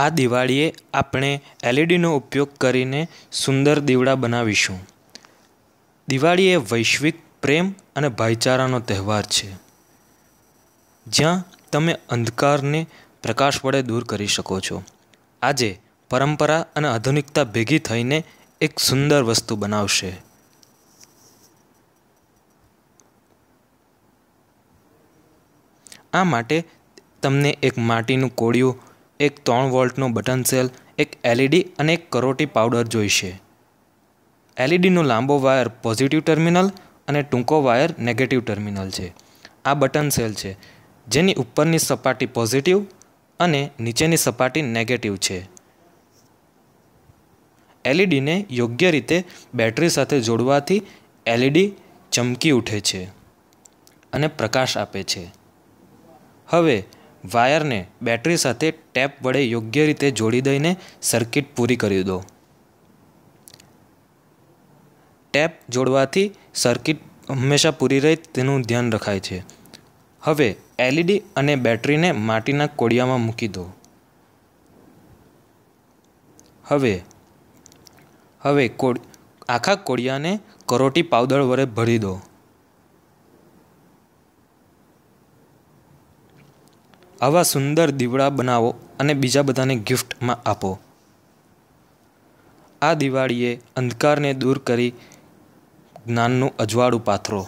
આ દિવાળીએ આપણે એલઈડીનો ઉપયોગ કરીને સુંદર દીવડા બનાવીશું દિવાળી એ વૈશ્વિક પ્રેમ અને ભાઈચારાનો તહેવાર છે જ્યાં તમે અંધકારને પ્રકાશ વડે દૂર કરી શકો છો આજે પરંપરા અને આધુનિકતા ભેગી થઈને એક સુંદર વસ્તુ બનાવશે આ માટે તમને એક માટીનું કોળિયું એક ત્રણ વોલ્ટનો બટન સેલ એક એલઈડી અને એક કરોટી પાવડર જોઈશે એલઈડીનો લાંબો વાયર પોઝિટિવ ટર્મિનલ અને ટૂંકો વાયર નેગેટિવ ટર્મિનલ છે આ બટન સેલ છે જેની ઉપરની સપાટી પોઝિટિવ અને નીચેની સપાટી નેગેટિવ છે એલઈડીને યોગ્ય રીતે બેટરી સાથે જોડવાથી એલઈડી ચમકી ઉઠે છે અને પ્રકાશ આપે છે હવે વાયરને બેટરી સાથે ટેપ વડે યોગ્ય રીતે જોડી દઈને સર્કિટ પૂરી કરી દો ટેપ જોડવાથી સર્કિટ હંમેશા પૂરી રહે તેનું ધ્યાન રખાય છે હવે એલઈડી અને બેટરીને માટીના કોડિયામાં મૂકી દો હવે હવે કોડ આખા કોડિયાને કરોટી પાવડર વડે ભરી દો આવા સુંદર દીવડા બનાવો અને બીજા બધાને ગિફ્ટમાં આપો આ દિવાળીએ અંધકારને દૂર કરી જ્ઞાનનું અજવાળું પાથરો